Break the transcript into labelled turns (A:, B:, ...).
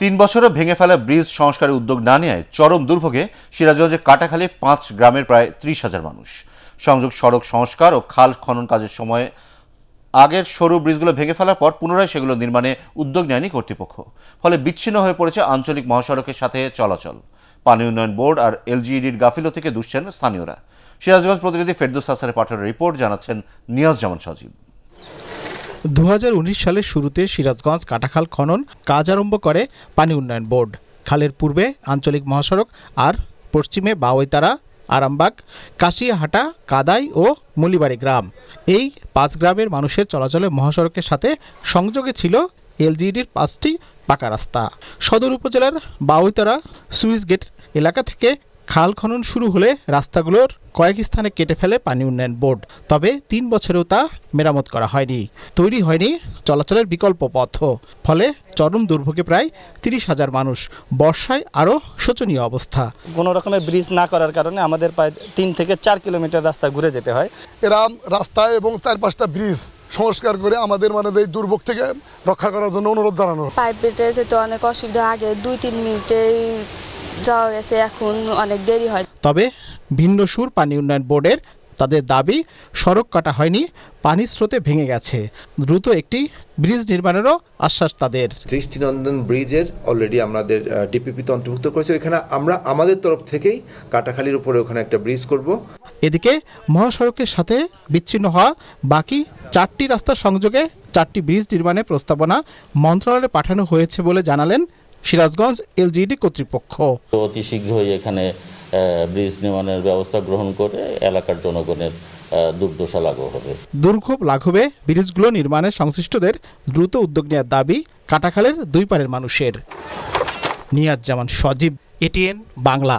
A: তিন বছরে ভেঙে ফেলা ব্রিজ সংস্কারের উদ্যোগ না নেয় চরম দুর্ভোগে সিরাজগঞ্জের কাটাখালী পাঁচ গ্রামের প্রায় ত্রিশ হাজার মানুষ সংযোগ সড়ক সংস্কার ও খাল খনন কাজের সময় আগের সরু ব্রিজগুলো ভেঙে ফেলার পর পুনরায় সেগুলো নির্মাণে উদ্যোগ নেয়নি কর্তৃপক্ষ ফলে বিচ্ছিন্ন হয়ে পড়েছে আঞ্চলিক মহাসড়কের সাথে চলাচল পানি উন্নয়ন বোর্ড আর এলজিইডির থেকে দুষছেন স্থানীয়রা সিরাজগঞ্জ প্রতিনিধি ফেরদুস হাসানের পাঠানোর রিপোর্ট জানাচ্ছেন নিয়াজ জামান সজীব
B: দু সালের শুরুতে সিরাজগঞ্জ কাটাখাল খনন কাজ আরম্ভ করে পানি উন্নয়ন বোর্ড খালের পূর্বে আঞ্চলিক মহাসড়ক আর পশ্চিমে বাওয়াইতারা আরামবাগ কাশিয়াহাটা কাদাই ও মুলিবাড়ি গ্রাম এই পাঁচ গ্রামের মানুষের চলাচলে মহাসড়কের সাথে সংযোগে ছিল এলজিডির পাঁচটি পাকা রাস্তা সদর উপজেলার বাউইতারা সুইস গেট এলাকা থেকে খাল খনন শুরু হলে রাস্তাগুলোর কয়েক স্থানে কেটে ফেলে পানি উন্নয়ন বোর্ড তবে তিন বছরেও তা মেরামত করা হয়নি তৈরি হয়নি চলাচলের বিকল্প পথ ফলে চরম দুর্ভোগে প্রায় তিরিশ হাজার মানুষ বর্ষায় আরও শোচনীয় অবস্থা কোনো রকমের ব্রিজ না করার কারণে আমাদের প্রায় তিন থেকে চার কিলোমিটার রাস্তা ঘুরে যেতে হয় এরা রাস্তা এবং চার পাঁচটা ব্রিজ সংস্কার করে আমাদের মানে এই দুর্ভোগ থেকে রক্ষা করার জন্য অনুরোধ জানানো পাইপ যেতে অনেক অসুবিধা আগে দুই তিন মিনিটেই যাওয়া গেছে এখন অনেক দেরি হয় তবে ভিন্ন সুর পানি উন্নয়ন বোর্ডের তাদের দাবি সড়ক কাটা হয়নি পানির স্রোতে ভেঙে গেছে দ্রুত একটি ব্রিজ নির্মাণেরও আশ্বাস তাদের দৃষ্টিনন্দন ব্রিজের
A: অলরেডি আমাদের ডিপিপিতে অন্তর্ভুক্ত করেছে এখানে আমরা আমাদের তরফ থেকেই কাটাখালির উপরে ওখানে একটা ব্রিজ করব
B: এদিকে মহাসড়কের সাথে বিচ্ছিন্ন হওয়া বাকি চারটি রাস্তার সংযোগে চারটি ব্রিজ নির্মাণের প্রস্তাবনা মন্ত্রণালয়ে পাঠানো হয়েছে বলে জানালেন সিরাজগঞ্জ এলজিডি কর্তৃপক্ষ
A: অতি শীঘ্রই এখানে ব্রিজ নির্মাণের ব্যবস্থা গ্রহণ করে এলাকার জনগণের দুর্দশা লাঘব হবে
B: দুর্ভোগ লাঘবে ব্রিজগুলো নির্মাণে সংশ্লিষ্টদের দ্রুত উদ্যোগ নেওয়ার দাবি কাটাখালের দুই পারের মানুষের নিয়াজ জামান সজীব এটিএন বাংলা